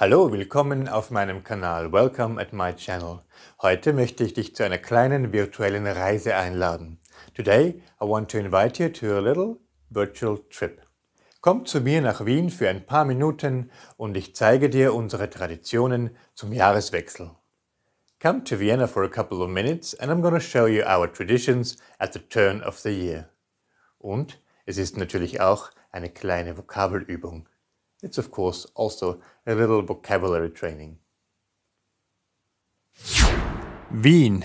Hallo, willkommen auf meinem Kanal. Welcome at my channel. Heute möchte ich dich zu einer kleinen virtuellen Reise einladen. Today I want to invite you to a little virtual trip. Komm zu mir nach Wien für ein paar Minuten und ich zeige dir unsere Traditionen zum Jahreswechsel. Come to Vienna for a couple of minutes and I'm going to show you our traditions at the turn of the year. Und es ist natürlich auch eine kleine Vokabelübung. It's of course also a little vocabulary training. Wien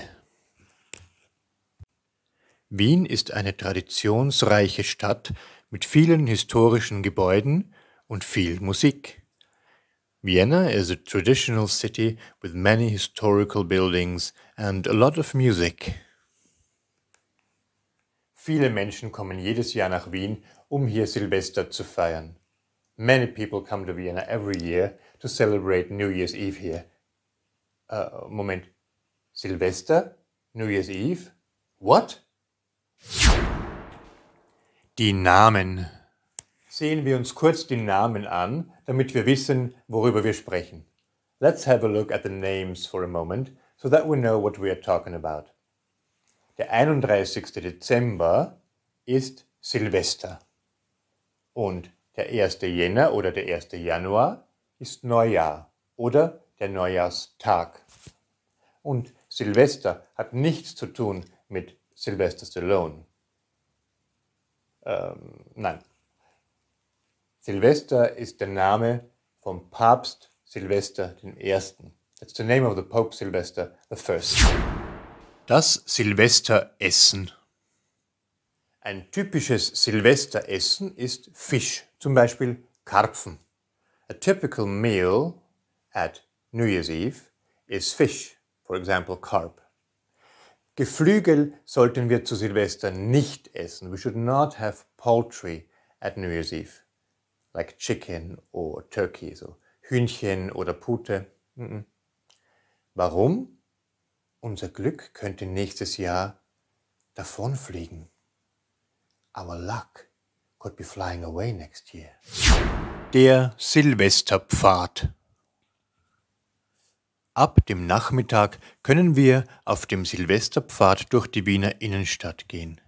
Wien ist eine traditionsreiche Stadt mit vielen historischen Gebäuden und viel Musik. Vienna is a traditional city with many historical buildings and a lot of music. Viele Menschen kommen jedes Jahr nach Wien, um hier Silvester zu feiern. Many people come to Vienna every year to celebrate New Year's Eve here. Uh, Moment. Silvester? New Year's Eve? What? Die Namen. Sehen wir uns kurz die Namen an, damit wir wissen, worüber wir sprechen. Let's have a look at the names for a moment, so that we know what we are talking about. Der 31. Dezember ist Silvester. Und der 1. Jänner oder der 1. Januar ist Neujahr oder der Neujahrstag. Und Silvester hat nichts zu tun mit Sylvester Stallone. Ähm, nein. Silvester ist der Name vom Papst Silvester I. That's the name of the Pope Sylvester I. Das Silvesteressen. Ein typisches Silvesteressen ist Fisch, zum Beispiel Karpfen. A typical meal at New Year's Eve is fish, for example carp. Geflügel sollten wir zu Silvester nicht essen. We should not have poultry at New Year's Eve, like chicken or turkey, so Hühnchen oder Pute. Warum? Unser Glück könnte nächstes Jahr davonfliegen. Our luck could be flying away next year. Der Silvesterpfad. Ab dem Nachmittag können wir auf dem Silvesterpfad durch die Wiener Innenstadt gehen.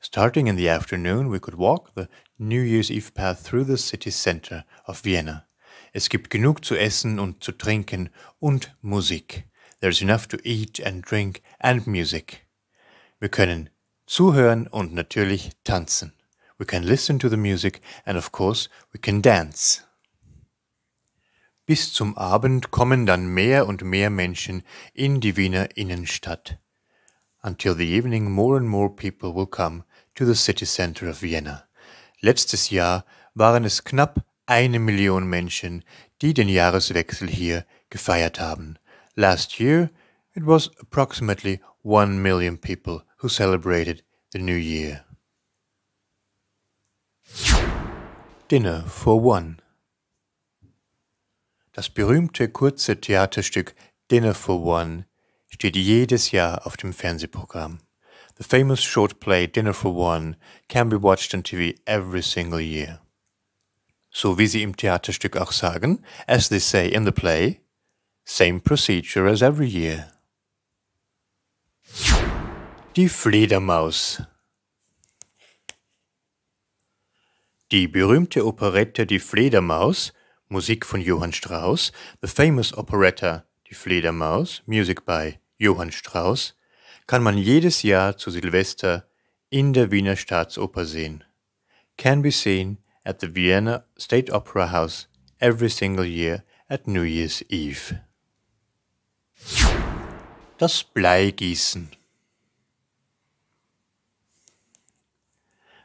Starting in the afternoon, we could walk the New Year's Eve path through the city center of Vienna. Es gibt genug zu essen und zu trinken und Musik. There's enough to eat and drink and music. Wir können zuhören und natürlich tanzen. We can listen to the music and of course we can dance. Bis zum Abend kommen dann mehr und mehr Menschen in die Wiener Innenstadt. Until the evening more and more people will come to the city center of Vienna. Letztes Jahr waren es knapp eine Million Menschen, die den Jahreswechsel hier gefeiert haben. Last year it was approximately one million people who celebrated the New Year. Dinner for One Das berühmte kurze Theaterstück Dinner for One steht jedes Jahr auf dem Fernsehprogramm. The famous short play Dinner for One can be watched on TV every single year. So wie sie im Theaterstück auch sagen, as they say in the play, same procedure as every year. Die Fledermaus Die berühmte Operette Die Fledermaus, Musik von Johann Strauss, The Famous Operetta Die Fledermaus, Music by Johann Strauss, kann man jedes Jahr zu Silvester in der Wiener Staatsoper sehen. Can be seen at the Vienna State Opera House every single year at New Year's Eve. Das Bleigießen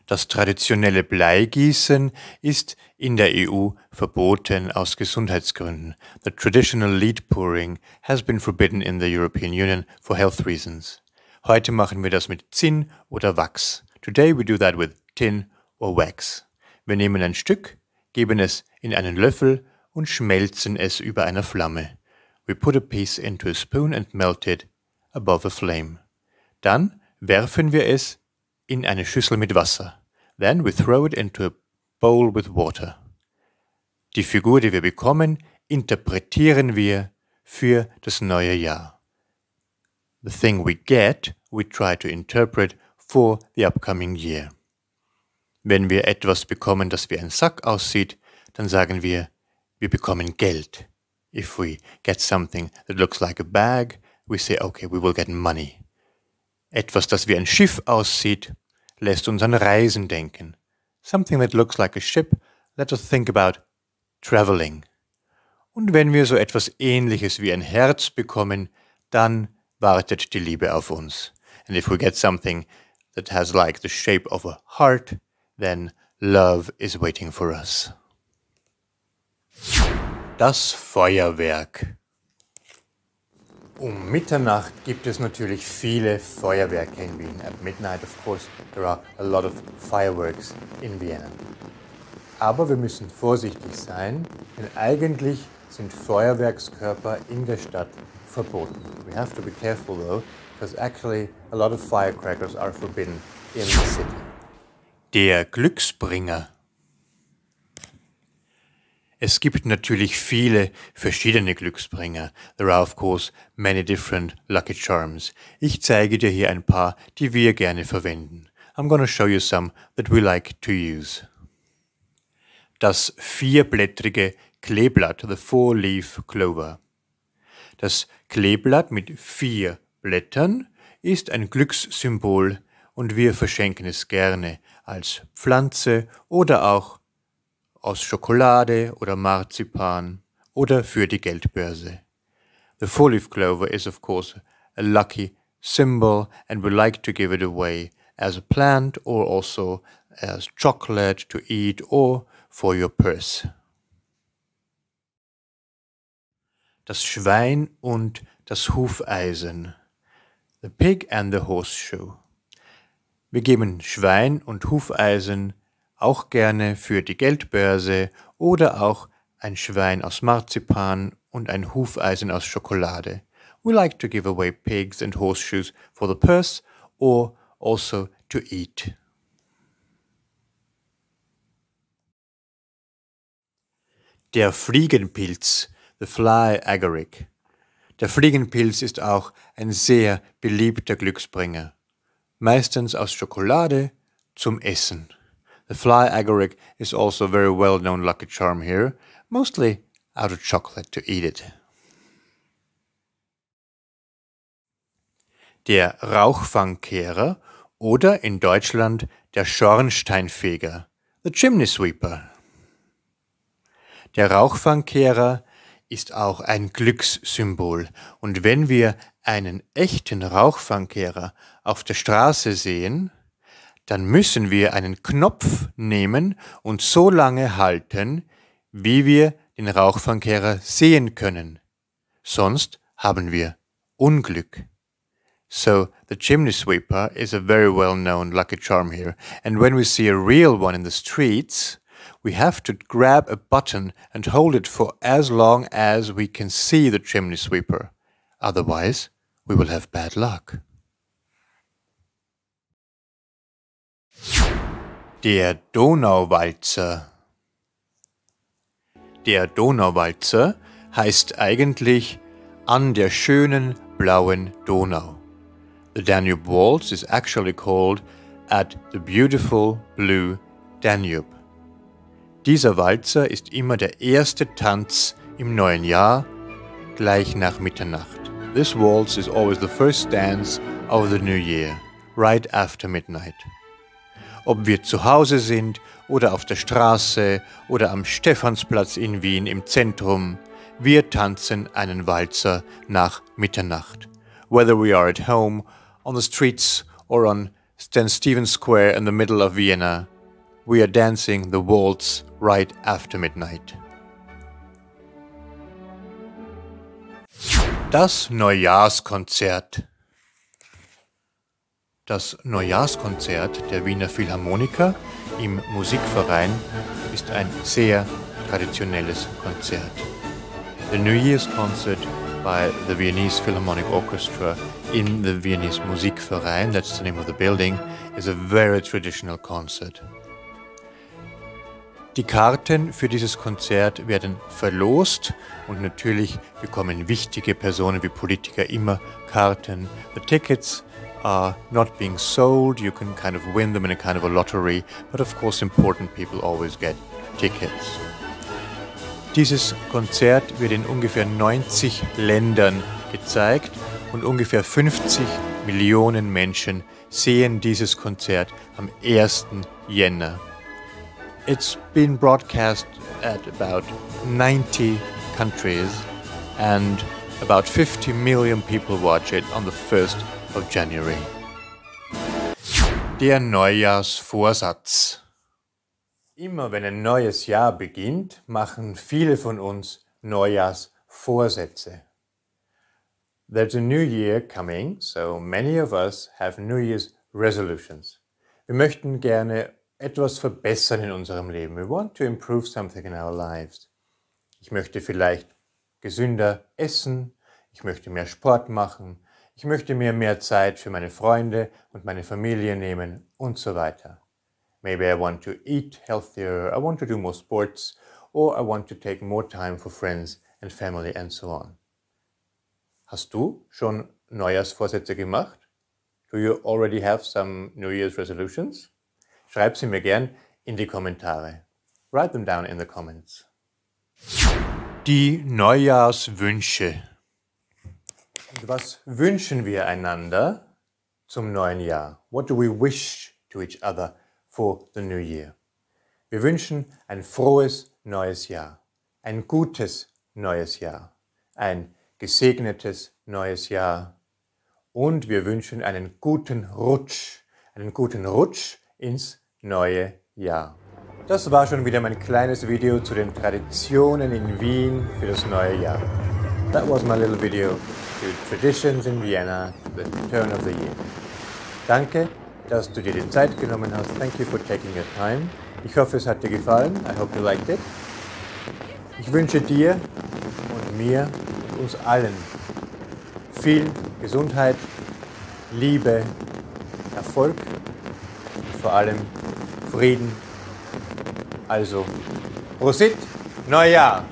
Das traditionelle Bleigießen ist in der EU verboten aus Gesundheitsgründen. The traditional lead pouring has been forbidden in the European Union for health reasons. Heute machen wir das mit Zinn oder Wachs. Today we do that with tin or wax. Wir nehmen ein Stück, geben es in einen Löffel und schmelzen es über einer Flamme. We put a piece into a spoon and melt it above a flame. Dann werfen wir es in eine Schüssel mit Wasser. Then we throw it into a bowl with water. Die Figur, die wir bekommen, interpretieren wir für das neue Jahr. The thing we get, we try to interpret for the upcoming year. Wenn wir etwas bekommen, das wie ein Sack aussieht, dann sagen wir, wir bekommen Geld. If we get something that looks like a bag, we say, okay, we will get money. Etwas, das wie ein Schiff aussieht, lässt uns an Reisen denken. Something that looks like a ship, let us think about traveling. Und wenn wir so etwas Ähnliches wie ein Herz bekommen, dann wartet die Liebe auf uns. And if we get something that has like the shape of a heart, then love is waiting for us. Das Feuerwerk. Um Mitternacht gibt es natürlich viele Feuerwerke in Wien. At midnight, of course, there are a lot of fireworks in Vienna. Aber wir müssen vorsichtig sein, denn eigentlich sind Feuerwerkskörper in der Stadt verboten. We have to be careful though, because actually a lot of firecrackers are forbidden in the city. Der Glücksbringer es gibt natürlich viele verschiedene Glücksbringer. There are of course many different lucky charms. Ich zeige dir hier ein paar, die wir gerne verwenden. I'm gonna show you some that we like to use. Das vierblättrige Kleeblatt, the four-leaf clover. Das Kleeblatt mit vier Blättern ist ein Glückssymbol und wir verschenken es gerne als Pflanze oder auch aus Schokolade oder Marzipan oder für die Geldbörse. The four leaf clover is, of course, a lucky symbol and we like to give it away as a plant or also as chocolate to eat or for your purse. Das Schwein und das Hufeisen. The pig and the horseshoe. Wir geben Schwein und Hufeisen auch gerne für die Geldbörse oder auch ein Schwein aus Marzipan und ein Hufeisen aus Schokolade. We like to give away pigs and horseshoes for the purse or also to eat. Der Fliegenpilz, the fly agaric. Der Fliegenpilz ist auch ein sehr beliebter Glücksbringer, meistens aus Schokolade zum Essen. The fly agaric is also a very well known lucky charm here, mostly out of chocolate to eat it. Der Rauchfangkehrer oder in Deutschland der Schornsteinfeger, the chimney sweeper. Der Rauchfangkehrer ist auch ein Glückssymbol und wenn wir einen echten Rauchfangkehrer auf der Straße sehen, dann müssen wir einen Knopf nehmen und so lange halten, wie wir den Rauchfangkehrer sehen können. Sonst haben wir Unglück. So, the chimney sweeper is a very well known lucky charm here, and when we see a real one in the streets, we have to grab a button and hold it for as long as we can see the chimney sweeper. Otherwise, we will have bad luck. Der Donauwalzer Der Donauwalzer heißt eigentlich an der schönen blauen Donau. The Danube Waltz is actually called at the beautiful blue Danube. Dieser Walzer ist immer der erste Tanz im neuen Jahr, gleich nach Mitternacht. This waltz is always the first dance of the new year, right after midnight ob wir zu Hause sind oder auf der Straße oder am Stephansplatz in Wien im Zentrum, wir tanzen einen Walzer nach Mitternacht. Whether we are at home, on the streets or on St. Stephen's Square in the middle of Vienna, we are dancing the waltz right after midnight. Das Neujahrskonzert das Neujahrskonzert der Wiener Philharmoniker im Musikverein ist ein sehr traditionelles Konzert. The New Year's Concert by the Viennese Philharmonic Orchestra in the Viennese Musikverein, that's the name of the building, is a very traditional concert. Die Karten für dieses Konzert werden verlost und natürlich bekommen wichtige Personen wie Politiker immer Karten. The tickets are not being sold. You can kind of win them in a kind of a lottery, but of course, important people always get Tickets. Dieses Konzert wird in ungefähr 90 Ländern gezeigt und ungefähr 50 Millionen Menschen sehen dieses Konzert am 1. Jänner. It's been broadcast at about 90 countries and About 50 million people watch it on the 1st of January. Der Neujahrsvorsatz. Immer wenn ein neues Jahr beginnt, machen viele von uns Neujahrsvorsätze. There's a new year coming, so many of us have New Year's resolutions. Wir möchten gerne etwas verbessern in unserem Leben. We want to improve something in our lives. Ich möchte vielleicht gesünder essen, ich möchte mehr Sport machen, ich möchte mir mehr Zeit für meine Freunde und meine Familie nehmen und so weiter. Maybe I want to eat healthier, I want to do more sports or I want to take more time for friends and family and so on. Hast du schon Neujahrsvorsätze gemacht? Do you already have some New Year's resolutions? Schreib sie mir gern in die Kommentare. Write them down in the comments. Die Neujahrswünsche. Und was wünschen wir einander zum neuen Jahr? What do we wish to each other for the new year? Wir wünschen ein frohes neues Jahr, ein gutes neues Jahr, ein gesegnetes neues Jahr und wir wünschen einen guten Rutsch, einen guten Rutsch ins neue Jahr. Das war schon wieder mein kleines Video zu den Traditionen in Wien für das neue Jahr. That was my little video to Traditions in Vienna, the turn of the year. Danke, dass du dir die Zeit genommen hast. Thank you for taking your time. Ich hoffe, es hat dir gefallen. I hope you liked it. Ich wünsche dir und mir und uns allen viel Gesundheit, Liebe, Erfolg und vor allem Frieden. Also, Prosit, Neujahr!